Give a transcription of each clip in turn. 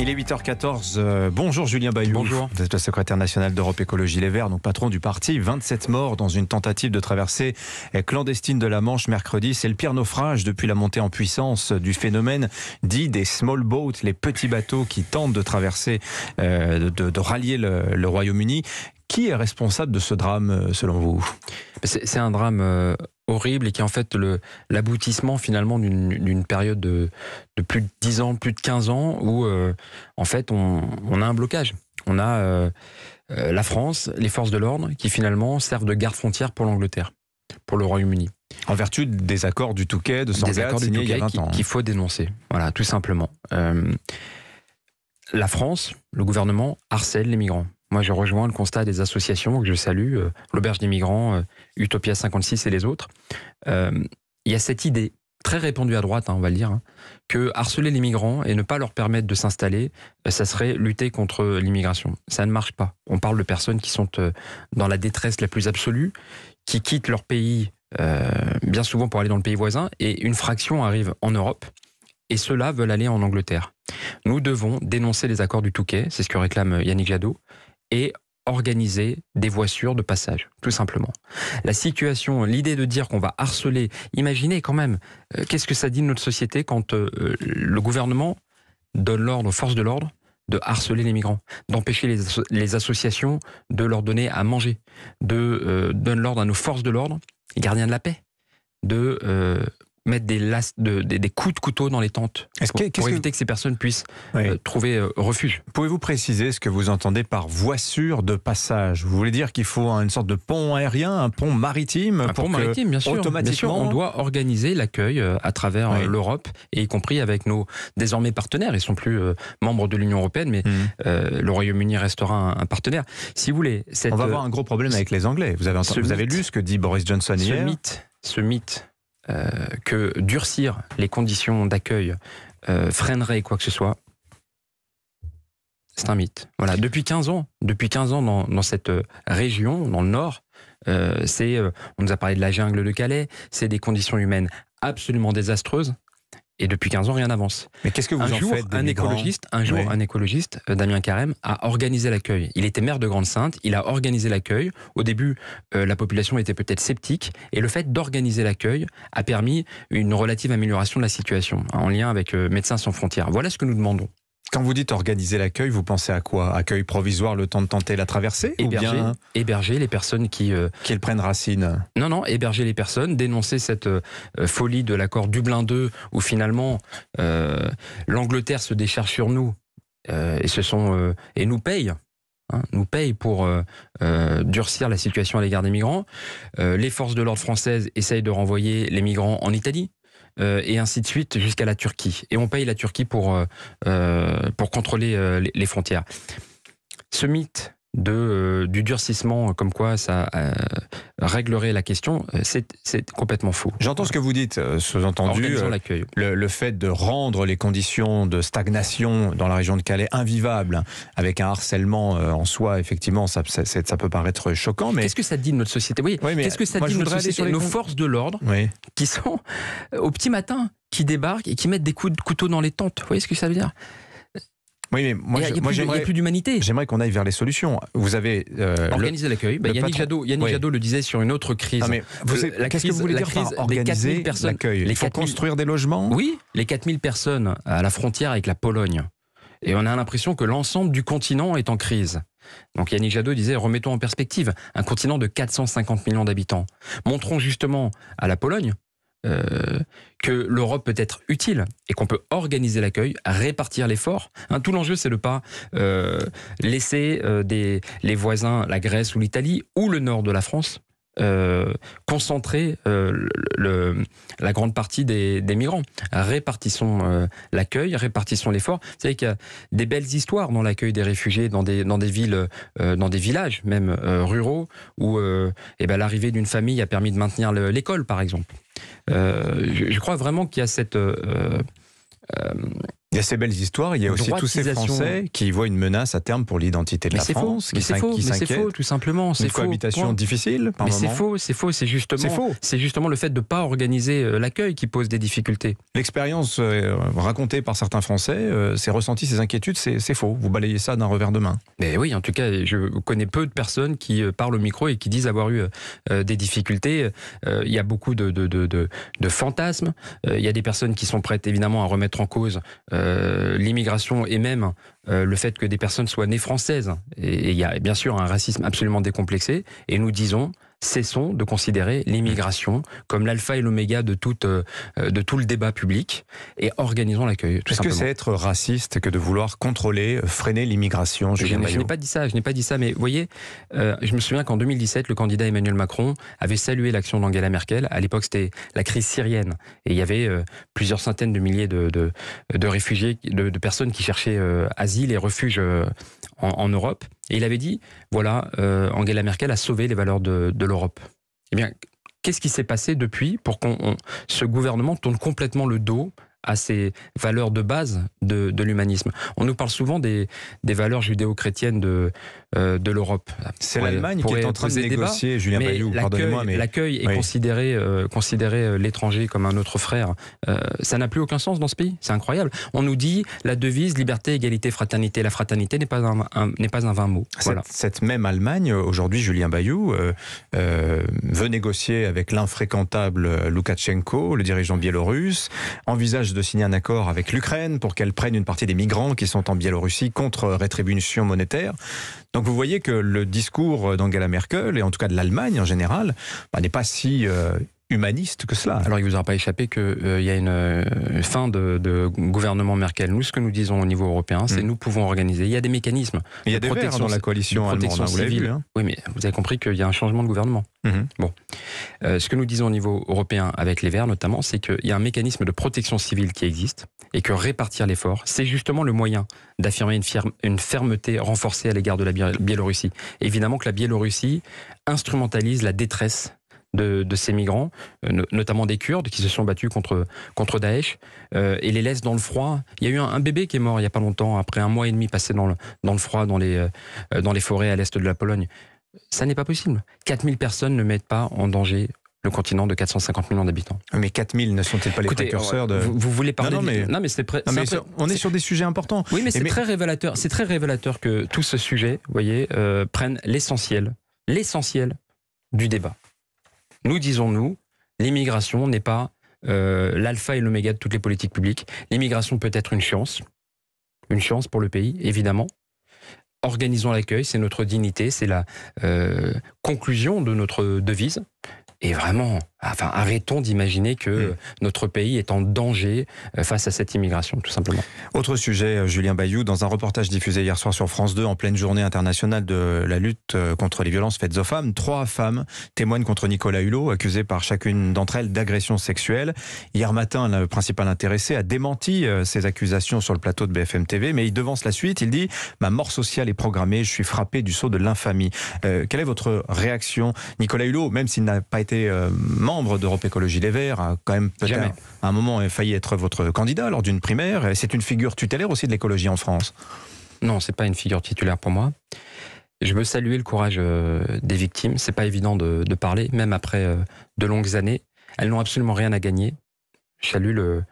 Il est 8h14. Euh, bonjour Julien Bayou. Bonjour. Vous êtes le secrétaire national d'Europe Écologie Les Verts, donc patron du parti. 27 morts dans une tentative de traversée clandestine de la Manche mercredi. C'est le pire naufrage depuis la montée en puissance du phénomène dit des small boats, les petits bateaux qui tentent de traverser, euh, de, rallier le Royaume-Uni. Qui est responsable de ce drame, euh, selon vous C'est un drame euh, horrible et qui est en fait l'aboutissement finalement d'une période de, plus de 10 ans, plus de 15 ans, où euh, en fait on, a un blocage. On a la France, les forces de l'ordre, qui finalement servent de garde-frontière pour l'Angleterre, pour le Royaume-Uni. En vertu des accords du Touquet, de Sangatte, des accords du ans hein. qu'il faut dénoncer. Voilà, tout simplement. la France, le gouvernement harcèle les migrants. Moi, je rejoins le constat des associations que je salue, euh, l'Auberge des migrants, euh, Utopia 56 et les autres. Euh, il y a cette idée très répandue à droite, hein, on va le dire, hein, que harceler les migrants et ne pas leur permettre de s'installer, ça serait lutter contre l'immigration. Ça ne marche pas. On parle de personnes qui sont dans la détresse la plus absolue, qui quittent leur pays bien souvent pour aller dans le pays voisin, et une fraction arrive en Europe, et ceux-là veulent aller en Angleterre. Nous devons dénoncer les accords du Touquet, c'est ce que réclame Yannick Jadot, et organiser des voitures de passage, tout simplement. La situation, l'idée de dire qu'on va harceler, imaginez quand même, euh, qu'est-ce que ça dit de notre société quand euh, euh, le gouvernement donne l'ordre aux forces de l'ordre de harceler les migrants, d'empêcher les, associations de leur donner à manger, de donner l'ordre à nos forces de l'ordre, gardiens de la paix, de mettre des, des, coups de couteau dans les tentes est pour, que, éviter que... ces personnes puissent euh, trouver euh, refuge. Pouvez-vous préciser ce que vous entendez par voie de passage Vous voulez dire qu'il faut une sorte de pont aérien, un pont maritime Un pour pont maritime, bien sûr. Automatiquement... on doit organiser l'accueil euh, à travers l'Europe, et y compris avec nos désormais partenaires. Ils ne sont plus membres de l'Union européenne, mais hmm. le Royaume-Uni restera un, partenaire. Si vous voulez, cette, on va avoir un gros problème avec les Anglais. Vous avez, vous avez lu ce que dit Boris Johnson hier. Ce mythe ce mythe euh, que durcir les conditions d'accueil euh, freinerait quoi que ce soit, c'est un mythe. Voilà, depuis 15 ans, depuis 15 ans dans, cette euh, région, dans le nord, c'est, on nous a parlé de la jungle de Calais, c'est des conditions humaines absolument désastreuses, et depuis 15 ans, rien n'avance. Mais qu'est-ce que vous un un écologiste, un jour, un écologiste, euh, Damien Carême, a organisé l'accueil. Il était maire de Grande-Sainte, il a organisé l'accueil. Au début, euh, la population était peut-être sceptique, et le fait d'organiser l'accueil a permis une relative amélioration de la situation, hein, en lien avec euh, Médecins sans frontières. Voilà ce que nous demandons. Quand vous dites organiser l'accueil, vous pensez à quoi Accueil provisoire le temps de tenter la traversée héberger, héberger les personnes qui... Euh, Qu'elles prennent racine Non, non, héberger les personnes, dénoncer cette euh, euh, folie de l'accord Dublin 2 où finalement l'Angleterre se décharge sur nous et, ce sont, et nous paye. Hein, nous paye pour durcir la situation à l'égard des migrants. les forces de l'ordre françaises essayent de renvoyer les migrants en Italie, euh, et ainsi de suite jusqu'à la Turquie. Et on paye la Turquie pour, euh, euh, pour contrôler les, frontières. Ce mythe de, euh, du durcissement, euh, comme quoi ça euh, réglerait la question, c'est complètement faux. J'entends ce que vous dites, sous-entendu le, le, fait de rendre les conditions de stagnation dans la région de Calais invivables, hein. avec un harcèlement en soi, effectivement, ça, peut paraître choquant. Mais... Qu'est-ce que ça dit de notre société Oui, qu'est-ce que ça dit de Nos forces de l'ordre, qui sont au petit matin, qui débarquent et qui mettent des coups de couteau dans les tentes. Vous voyez ce que ça veut dire oui, mais moi, il n'y a, plus d'humanité. J'aimerais qu'on aille vers les solutions. Vous avez euh, organisé l'accueil. Bah, Yannick, Jadot, Yannick Jadot, le disait sur une autre crise. Qu'est-ce que vous voulez dire par organiser l'accueil Il faut construire des logements Oui, les 4000 personnes à la frontière avec la Pologne. Et on a l'impression que l'ensemble du continent est en crise. Donc Yannick Jadot disait, remettons en perspective, un continent de 450 millions d'habitants. Montrons justement à la Pologne, euh, que l'Europe peut être utile et qu'on peut organiser l'accueil, répartir l'effort. Hein, tout l'enjeu, c'est de ne pas euh, laisser euh, les voisins, la Grèce ou l'Italie, ou le nord de la France, euh, concentrer euh, la grande partie des, migrants. Répartissons euh, l'accueil, répartissons l'effort. Vous savez qu'il y a des belles histoires dans l'accueil des réfugiés dans des, villes, dans des villages même ruraux, où eh ben, l'arrivée d'une famille a permis de maintenir l'école, par exemple. je, crois vraiment qu'il y a cette... Il y a ces belles histoires, il y a aussi tous ces Français qui voient une menace à terme pour l'identité de la France. mais c'est faux, c'est faux, tout simplement. C'est cohabitation difficile. Par mais c'est faux, c'est faux, c'est justement, c'est justement le fait de ne pas organiser euh, l'accueil qui pose des difficultés. L'expérience euh, racontée par certains Français, ces euh, ressentis, ces inquiétudes, c'est faux. Vous balayez ça d'un revers de main. Mais oui, en tout cas, je connais peu de personnes qui parlent au micro et qui disent avoir eu des difficultés. Il y a beaucoup de, de, de fantasmes. Il y a des personnes qui sont prêtes évidemment à remettre en cause euh, l'immigration et même euh, le fait que des personnes soient nées françaises. Et il y a bien sûr un racisme absolument décomplexé. Et nous disons, cessons de considérer l'immigration comme l'alpha et l'oméga de, euh, euh, de tout le débat public et organisons l'accueil. Est-ce que c'est être raciste que de vouloir contrôler, euh, freiner l'immigration Je, n'ai pas dit ça, je n'ai pas dit ça, mais vous voyez, je me souviens qu'en 2017, le candidat Emmanuel Macron avait salué l'action d'Angela Merkel. À l'époque, c'était la crise syrienne et il y avait plusieurs centaines de milliers de, de, réfugiés, de, personnes qui cherchaient asile et refuge en, Europe. Et il avait dit, voilà, euh, Angela Merkel a sauvé les valeurs de, l'Europe. Eh bien, qu'est-ce qui s'est passé depuis pour qu'on ce gouvernement tourne complètement le dos à ces valeurs de base de, de l'humanisme. On nous parle souvent des, des valeurs judéo-chrétiennes de, euh, de l'Europe. C'est l'Allemagne qui est en train de négocier, Julien Bayou, pardonnez-moi. Mais... L'accueil est considéré, euh, considéré euh, l'étranger comme un autre frère. ça n'a plus aucun sens dans ce pays, c'est incroyable. On nous dit la devise liberté, égalité, fraternité. La fraternité n'est pas un, n'est pas un vain mot. Cette, cette même Allemagne, aujourd'hui, Julien Bayou, veut négocier avec l'infréquentable Loukachenko, le dirigeant biélorusse, envisage de signer un accord avec l'Ukraine pour qu'elle prenne une partie des migrants qui sont en Biélorussie contre rétribution monétaire. Donc vous voyez que le discours d'Angela Merkel, et en tout cas de l'Allemagne en général, bah, n'est pas si... Euh, humaniste que cela. Alors il ne vous aura pas échappé qu'il euh, y a une euh, fin de, gouvernement Merkel. Nous, ce que nous disons au niveau européen, c'est mm. nous pouvons organiser. Il y a des mécanismes. Il y a des protection dans la coalition hein, protection allemande, civile. Hein. oui, mais vous avez compris qu'il y a un changement de gouvernement. Mm-hmm. Bon. Euh, ce que nous disons au niveau européen, avec les Verts notamment, c'est qu'il y a un mécanisme de protection civile qui existe et que répartir l'effort, c'est justement le moyen d'affirmer une, une fermeté renforcée à l'égard de la Biélorussie. Évidemment que la Biélorussie instrumentalise la détresse de, ces migrants, euh, notamment des Kurdes qui se sont battus contre, contre Daesh euh, et les laissent dans le froid. Il y a eu un, bébé qui est mort il n'y a pas longtemps, après un mois et demi passé dans le, dans le froid, dans les, euh, dans les forêts à l'est de la Pologne. Ça n'est pas possible. 4000 personnes ne mettent pas en danger le continent de 450 millions d'habitants. Mais 4000 ne sont-ils pas les précurseurs de... Vous, voulez parler... mais, de... non, mais, on est sur des sujets importants. Oui, mais c'est très révélateur. C'est très révélateur que tout ce sujet, vous voyez, prenne l'essentiel, l'essentiel du débat. Nous disons, nous, l'immigration n'est pas euh, l'alpha et l'oméga de toutes les politiques publiques. L'immigration peut être une chance, une chance pour le pays, évidemment. Organisons l'accueil, c'est notre dignité, c'est la euh, conclusion de notre devise. Et vraiment, Enfin, arrêtons d'imaginer que hmm. notre pays est en danger euh, face à cette immigration, tout simplement. Autre sujet, euh, Julien Bayou, dans un reportage diffusé hier soir sur France 2, en pleine journée internationale de la lutte euh, contre les violences faites aux femmes, trois femmes témoignent contre Nicolas Hulot, accusé par chacune d'entre elles d'agression sexuelle. Hier matin, le principal intéressé a démenti ces accusations sur le plateau de BFM TV, mais il devance la suite. Il dit Ma mort sociale est programmée, je suis frappé du sceau de l'infamie. quelle est votre réaction Nicolas Hulot, même s'il n'a pas été membre d'Europe Écologie Les Verts, a quand même peut-être à un moment failli être votre candidat lors d'une primaire. C'est une figure tutélaire aussi de l'écologie en France. Non, c'est pas une figure titulaire pour moi. Je veux saluer le courage euh, des victimes. C'est pas évident de, parler, même après euh, de longues années. Elles n'ont absolument rien à gagner. Je salue le,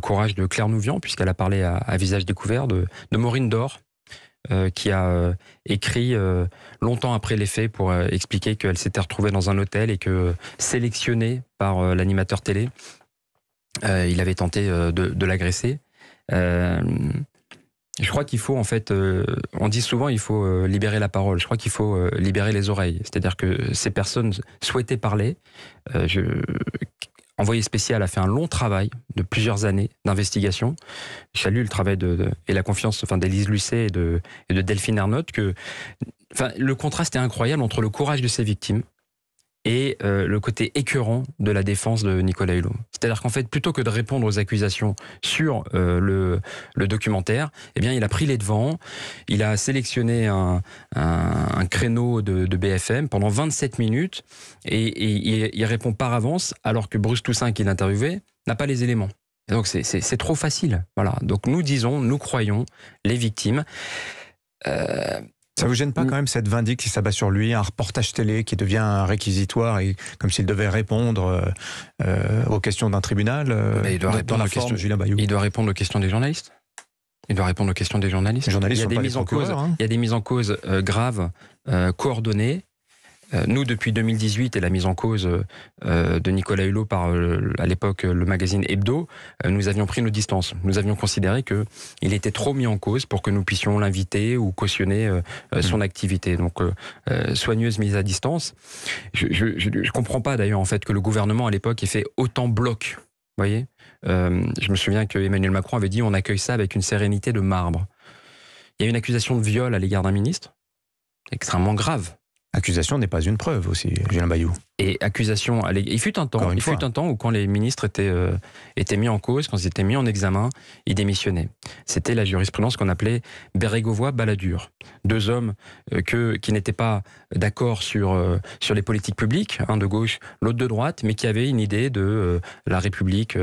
courage de Claire Nouvian, puisqu'elle a parlé à, visage découvert, de, de Maureen Dor, euh, qui a euh, écrit euh, longtemps après les faits pour expliquer qu'elle s'était retrouvée dans un hôtel et que sélectionnée par l'animateur télé, il avait tenté de, de l'agresser. je crois qu'il faut en fait, on dit souvent il faut libérer la parole. Je crois qu'il faut libérer les oreilles, c'est-à-dire que ces personnes souhaitaient parler. Je, Envoyé spécial a fait un long travail de plusieurs années d'investigation. Je salue le travail de, et la confiance enfin, d'Élise Lucet et de, de Delphine Arnaud que le contraste est incroyable entre le courage de ces victimes et euh, le côté écœurant de la défense de Nicolas Hulot. C'est-à-dire qu'en fait, plutôt que de répondre aux accusations sur euh, le, le, documentaire, eh bien, il a pris les devants, il a sélectionné un, un, un créneau de, de, BFM pendant 27 minutes et, et il, il, répond par avance, alors que Bruce Toussaint, qui l'interviewait, n'a pas les éléments. donc c'est trop facile. Voilà. Donc nous disons, nous croyons les victimes. Euh, ça vous gêne pas mm. quand même cette vindicte qui s'abat sur lui, un reportage télé qui devient un réquisitoire et comme s'il devait répondre euh, euh, aux questions d'un tribunal euh, il doit répondre aux questions Il doit répondre aux questions des journalistes. Il doit répondre aux questions des journalistes. il, y a des mises en cause, il des mises en cause graves, coordonnées, euh, nous, depuis 2018 et la mise en cause euh, euh, de Nicolas Hulot par, à l'époque, le magazine Hebdo, nous avions pris nos distances. Nous avions considéré qu'il était trop mis en cause pour que nous puissions l'inviter ou cautionner son mmh. activité. Donc, soigneuse mise à distance. Je ne comprends pas d'ailleurs, en fait, que le gouvernement, à l'époque, ait fait autant bloc. Vous voyez Je me souviens que Emmanuel Macron avait dit on accueille ça avec une sérénité de marbre. Il y a une accusation de viol à l'égard d'un ministre, extrêmement grave. Accusation n'est pas une preuve aussi, Gilles Bayou. Et accusation, il fut un temps, il fut un temps où quand les ministres étaient, euh, étaient mis en cause, quand ils étaient mis en examen, ils démissionnaient. C'était la jurisprudence qu'on appelait bérégovois baladur Deux hommes euh, que, qui n'étaient pas d'accord sur, euh, sur les politiques publiques, un de gauche, l'autre de droite, mais qui avaient une idée de la République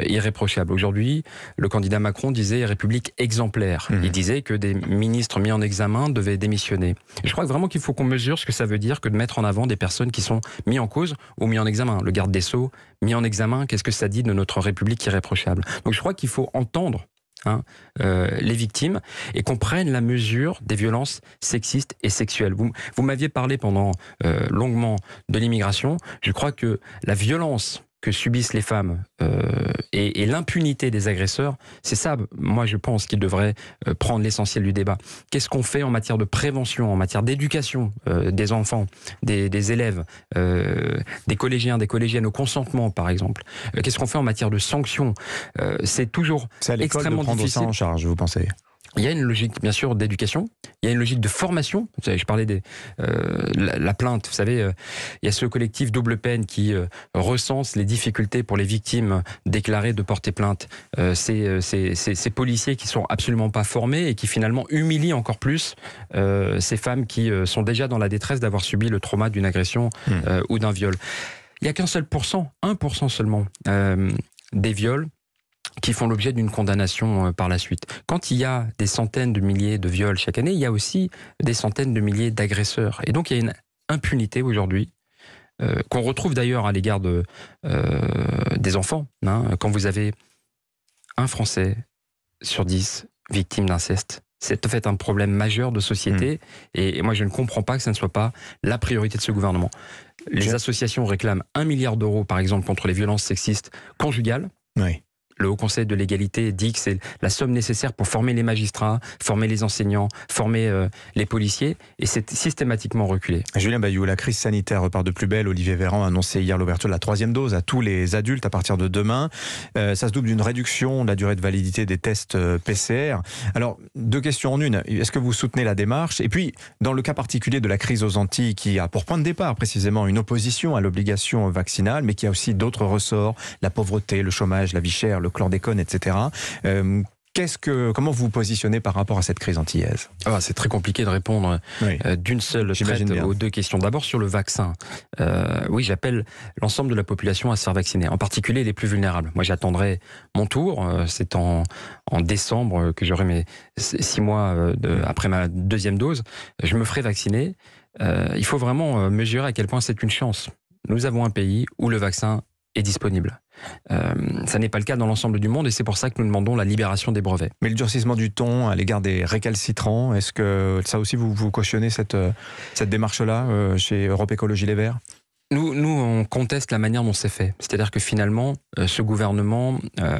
irréprochable. Aujourd'hui, le candidat Macron disait République exemplaire. Mmh. Il disait que des ministres mis en examen devaient démissionner. Je crois vraiment qu'il faut qu'on mesure ce que ça veut dire que de mettre en avant des personnes qui sont mis en cause ou mis en examen. Le garde des Sceaux, mis en examen, qu'est-ce que ça dit de notre République irréprochable Donc je crois qu'il faut entendre hein, euh, les victimes et qu'on prenne la mesure des violences sexistes et sexuelles. Vous, m'aviez parlé pendant euh, longuement de l'immigration. Je crois que la violence que subissent les femmes euh, et, l'impunité des agresseurs, c'est ça, moi je pense qu'il devrait euh, prendre l'essentiel du débat. Qu'est-ce qu'on fait en matière de prévention, en matière d'éducation euh, des enfants, des, élèves, des collégiens, des collégiennes au consentement par exemple Qu'est-ce qu'on fait en matière de sanctions C'est toujours extrêmement prendre difficile. en charge, vous pensez il y a une logique, bien sûr, d'éducation. Il y a une logique de formation. Vous savez, je parlais de euh, la, plainte. Vous savez, euh, il y a ce collectif Double Peine qui euh, recense les difficultés pour les victimes déclarées de porter plainte. Ces, c'est policiers qui sont absolument pas formés et qui finalement humilient encore plus ces femmes qui sont déjà dans la détresse d'avoir subi le trauma d'une agression mmh. ou d'un viol. Il y a qu'un seul pourcent, 1% seulement des viols qui font l'objet d'une condamnation euh, par la suite. Quand il y a des centaines de milliers de viols chaque année, il y a aussi des centaines de milliers d'agresseurs. Et donc il y a une impunité aujourd'hui euh, qu'on retrouve d'ailleurs à l'égard de, euh, des enfants. Hein, quand vous avez un Français sur dix victime d'inceste, c'est en fait un problème majeur de société hmm. et moi je ne comprends pas que ça ne soit pas la priorité de ce gouvernement. Les associations réclament un milliard d'euros par exemple contre les violences sexistes conjugales. Oui. Le Haut Conseil de l'égalité dit que c'est la somme nécessaire pour former les magistrats, former les enseignants, former euh, les policiers, et c'est systématiquement reculé. Julien Bayou, la crise sanitaire repart de plus belle. Olivier Véran a annoncé hier l'ouverture de la troisième dose à tous les adultes à partir de demain. Euh, ça se double d'une réduction de la durée de validité des tests euh, PCR. Alors, deux questions en une. Est-ce que vous soutenez la démarche Et puis, dans le cas particulier de la crise aux Antilles, qui a pour point de départ précisément une opposition à l'obligation vaccinale, mais qui a aussi d'autres ressorts, la pauvreté, le chômage, la vie chère, le le chlordécone, etc. Euh, Qu'est-ce que, comment vous vous positionnez par rapport à cette crise antillaise ah, C'est très compliqué de répondre hein. euh, d'une seule traite aux deux questions. D'abord sur le vaccin. Euh, oui, j'appelle l'ensemble de la population à se faire vacciner, en particulier les plus vulnérables. Moi, j'attendrai mon tour. Euh, c'est en, décembre que j'aurai mes six mois de, après ma deuxième dose. Je me ferai vacciner. il faut vraiment mesurer à quel point c'est une chance. Nous avons un pays où le vaccin est disponible. Euh, ça n'est pas le cas dans l'ensemble du monde et c'est pour ça que nous demandons la libération des brevets. Mais le durcissement du ton à l'égard des récalcitrants, est-ce que ça aussi vous, vous cautionnez cette, cette démarche-là euh, chez Europe Écologie Les Verts nous, nous, on conteste la manière dont c'est fait. C'est-à-dire que finalement, euh, ce gouvernement, euh,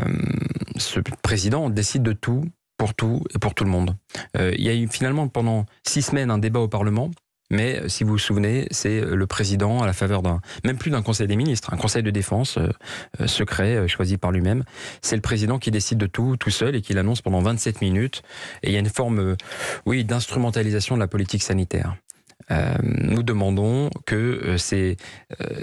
ce président décide de tout, pour tout et pour tout le monde. il y a eu finalement pendant six semaines un débat au Parlement mais euh, si vous vous souvenez, c'est euh, le président à la faveur d'un, même plus d'un conseil des ministres, un conseil de défense euh, secret choisi par lui-même. C'est le président qui décide de tout tout seul et qui l'annonce pendant 27 minutes. Et il y a une forme, oui, d'instrumentalisation de la politique sanitaire. nous demandons que ces,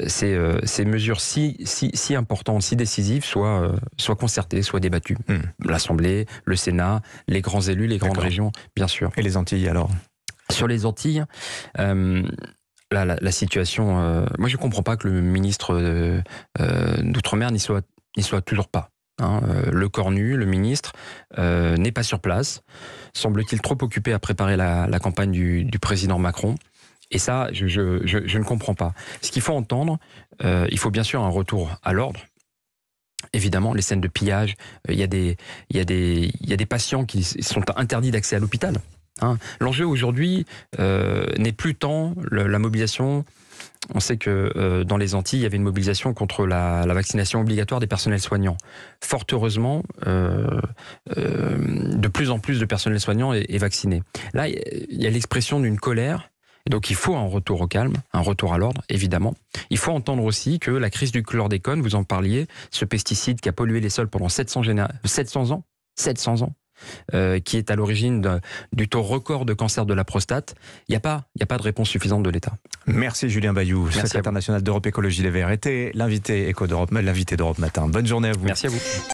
ces, mesures si, si, si, importantes, si décisives soient, concertées, soient débattues. Hmm. L'Assemblée, le Sénat, les grands élus, les grandes régions, bien sûr. Et les Antilles alors sur les Antilles, euh, la, situation. Euh, moi, je ne comprends pas que le ministre euh, d'Outre-mer n'y soit, soit, toujours pas. Hein. le cornu, le ministre, n'est pas sur place. Semble-t-il trop occupé à préparer la, campagne du, président Macron. Et ça, je, ne comprends pas. Ce qu'il faut entendre, il faut bien sûr un retour à l'ordre, Évidemment, les scènes de pillage, il y, y il y a des patients qui sont interdits d'accès à l'hôpital Hein. L'enjeu aujourd'hui euh, n'est plus tant la mobilisation. On sait que euh, dans les Antilles, il y avait une mobilisation contre la, vaccination obligatoire des personnels soignants. Fort heureusement, euh, de plus en plus de personnels soignants est, est vacciné. Là, il y a l'expression d'une colère donc il faut un retour au calme, un retour à l'ordre, évidemment. Il faut entendre aussi que la crise du chlordécone, vous en parliez, ce pesticide qui a pollué les sols pendant 700, 700 ans, 700 ans, euh, qui est à l'origine du taux record de cancer de la prostate, il n'y a, pas, y a pas de réponse suffisante de l'État. Merci Julien Bayou, secrétaire national d'Europe Écologie Les Verts, l'invité d'Europe, l'invité d'Europe Matin. Bonne journée à vous. Merci à vous.